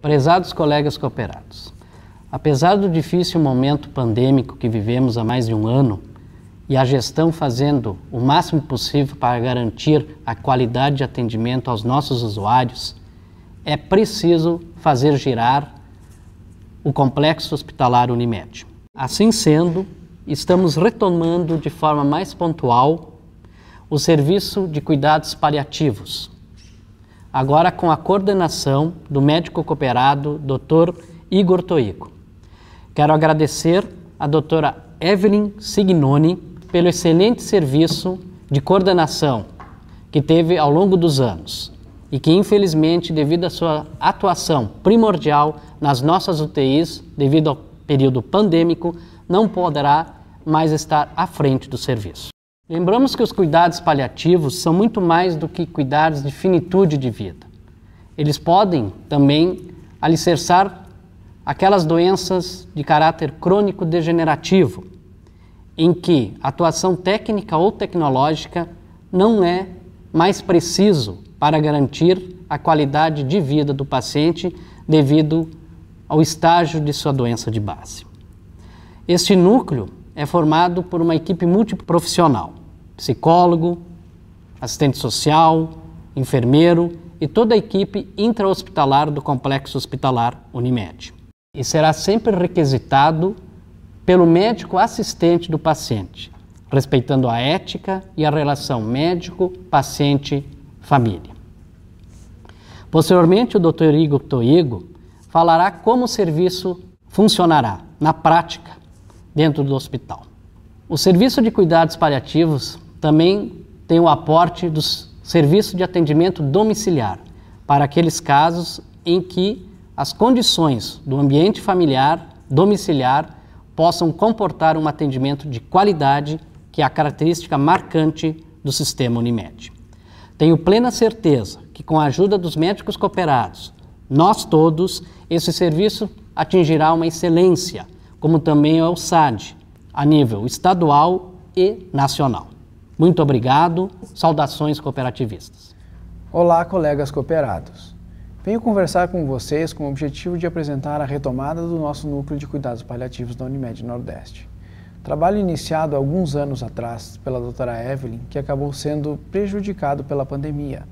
Prezados colegas cooperados, apesar do difícil momento pandêmico que vivemos há mais de um ano e a gestão fazendo o máximo possível para garantir a qualidade de atendimento aos nossos usuários, é preciso fazer girar o complexo hospitalar Unimed. Assim sendo, estamos retomando de forma mais pontual o serviço de cuidados paliativos, agora com a coordenação do médico cooperado, Dr. Igor Toico. Quero agradecer à doutora Evelyn Signoni pelo excelente serviço de coordenação que teve ao longo dos anos e que, infelizmente, devido à sua atuação primordial nas nossas UTIs, devido ao período pandêmico, não poderá mais estar à frente do serviço. Lembramos que os cuidados paliativos são muito mais do que cuidados de finitude de vida. Eles podem também alicerçar aquelas doenças de caráter crônico degenerativo, em que atuação técnica ou tecnológica não é mais preciso para garantir a qualidade de vida do paciente devido ao estágio de sua doença de base. Este núcleo é formado por uma equipe multiprofissional: psicólogo, assistente social, enfermeiro e toda a equipe intra-hospitalar do Complexo Hospitalar Unimed. E será sempre requisitado pelo médico assistente do paciente, respeitando a ética e a relação médico-paciente-família. Posteriormente, o Dr. Igor Toigo falará como o serviço funcionará na prática dentro do hospital. O serviço de cuidados paliativos também tem o aporte do serviço de atendimento domiciliar para aqueles casos em que as condições do ambiente familiar domiciliar possam comportar um atendimento de qualidade, que é a característica marcante do sistema Unimed. Tenho plena certeza que, com a ajuda dos médicos cooperados, nós todos, esse serviço atingirá uma excelência como também ao é SAD, a nível estadual e nacional. Muito obrigado, saudações cooperativistas. Olá, colegas cooperados. Venho conversar com vocês com o objetivo de apresentar a retomada do nosso núcleo de cuidados paliativos da Unimed Nordeste. Trabalho iniciado alguns anos atrás pela doutora Evelyn, que acabou sendo prejudicado pela pandemia.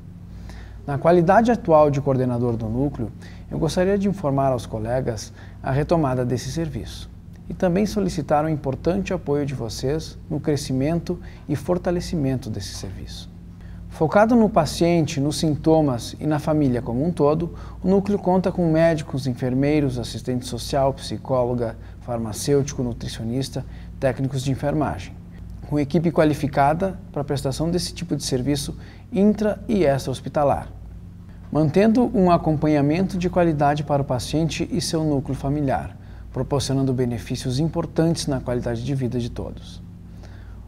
Na qualidade atual de coordenador do núcleo, eu gostaria de informar aos colegas a retomada desse serviço e também solicitar o importante apoio de vocês no crescimento e fortalecimento desse serviço. Focado no paciente, nos sintomas e na família como um todo, o núcleo conta com médicos, enfermeiros, assistente social, psicóloga, farmacêutico, nutricionista, técnicos de enfermagem, com equipe qualificada para a prestação desse tipo de serviço intra e extra-hospitalar, mantendo um acompanhamento de qualidade para o paciente e seu núcleo familiar proporcionando benefícios importantes na qualidade de vida de todos.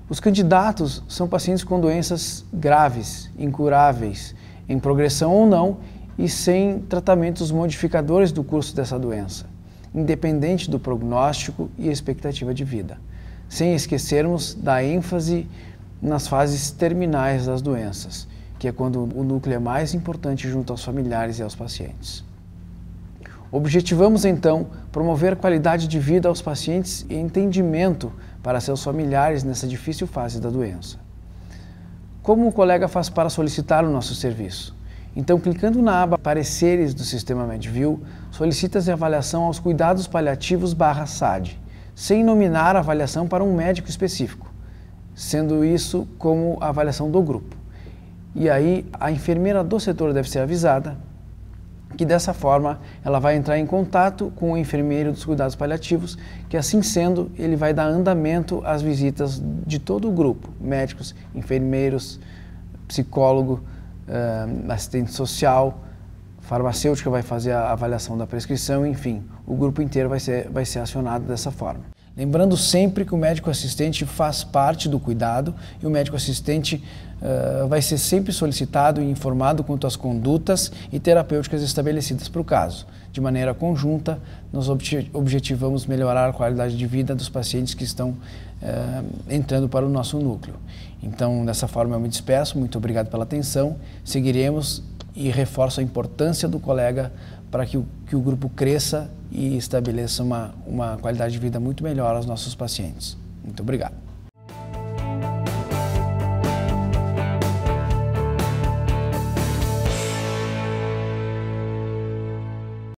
Os candidatos são pacientes com doenças graves, incuráveis, em progressão ou não, e sem tratamentos modificadores do curso dessa doença, independente do prognóstico e expectativa de vida, sem esquecermos da ênfase nas fases terminais das doenças, que é quando o núcleo é mais importante junto aos familiares e aos pacientes. Objetivamos então promover qualidade de vida aos pacientes e entendimento para seus familiares nessa difícil fase da doença. Como o colega faz para solicitar o nosso serviço? Então, clicando na aba Pareceres do Sistema MedView, solicita-se avaliação aos cuidados paliativos barra SAD, sem nominar a avaliação para um médico específico, sendo isso como a avaliação do grupo. E aí, a enfermeira do setor deve ser avisada que dessa forma ela vai entrar em contato com o enfermeiro dos cuidados paliativos, que assim sendo, ele vai dar andamento às visitas de todo o grupo, médicos, enfermeiros, psicólogo, eh, assistente social, farmacêutica vai fazer a avaliação da prescrição, enfim, o grupo inteiro vai ser, vai ser acionado dessa forma. Lembrando sempre que o médico assistente faz parte do cuidado e o médico assistente uh, vai ser sempre solicitado e informado quanto às condutas e terapêuticas estabelecidas para o caso. De maneira conjunta, nós obje objetivamos melhorar a qualidade de vida dos pacientes que estão uh, entrando para o nosso núcleo. Então, dessa forma, eu me despeço. Muito obrigado pela atenção. Seguiremos e reforço a importância do colega para que o, que o grupo cresça e estabeleça uma, uma qualidade de vida muito melhor aos nossos pacientes. Muito obrigado.